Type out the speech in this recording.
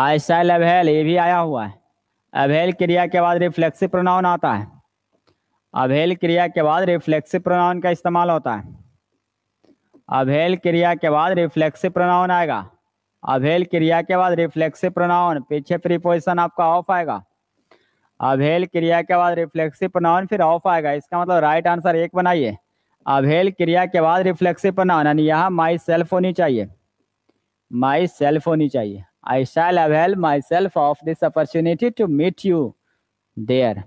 आयसाइल अभेल ये भी आया हुआ है अभेल क्रिया के बाद रिफ्लेक्सिव प्रोनाउन आता है अभेल क्रिया के बाद रिफ्लेक्सिव प्रोनाउन का इस्तेमाल होता है अभेल क्रिया के बाद रिफ्लेक्सिव प्रोनाउन आएगा अभेल क्रिया के बाद रिफ्लेक्सिव प्रोनाउन पीछे प्रीपोजिशन आपका ऑफ आएगा अभेल क्रिया के बाद रिफ्लेक्सिव प्रोनाउन फिर ऑफ आएगा इसका मतलब राइट आंसर एक बनाइए अवहेल क्रिया के बाद रिफ्लेक्सिव प्रोनाउन यानी यहाँ माई सेल्फ होनी चाहिए माई सेल्फ होनी चाहिए I shall avail myself of this opportunity to meet you there.